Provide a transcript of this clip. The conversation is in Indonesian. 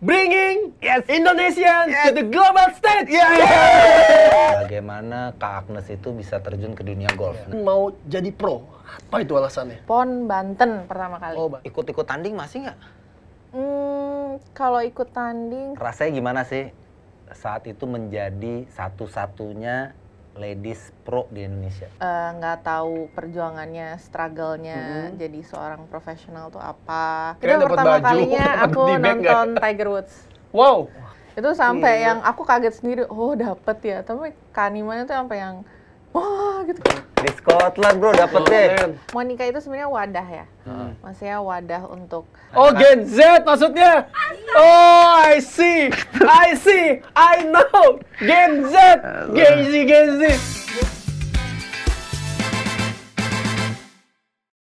bringing yes. Indonesia yes. to the global stage. Yeah. Yeah. Bagaimana Kak Agnes itu bisa terjun ke dunia golf? Yeah. Mau jadi pro? Apa itu alasannya? Pon Banten pertama kali. Oh, ikut-ikut tanding masih nggak? Hmm, kalau ikut tanding. Rasanya gimana sih saat itu menjadi satu-satunya ladies pro di Indonesia? Eh, nggak uh, tahu perjuangannya, struggle-nya -hmm. jadi seorang profesional tuh apa. Itu pertama baju, kalinya aku nonton gak? Tiger Woods. Wow. Itu sampai hmm. yang aku kaget sendiri, oh dapet ya. Tapi kanimanya tuh sampai yang wah gitu. Di Scotland bro dapet deh. Monica itu sebenarnya wadah ya. Hmm. Maksudnya wadah untuk Oh Gen Z maksudnya. Oh I see. I see. I know. Gen Z. Gen Z Gen Z.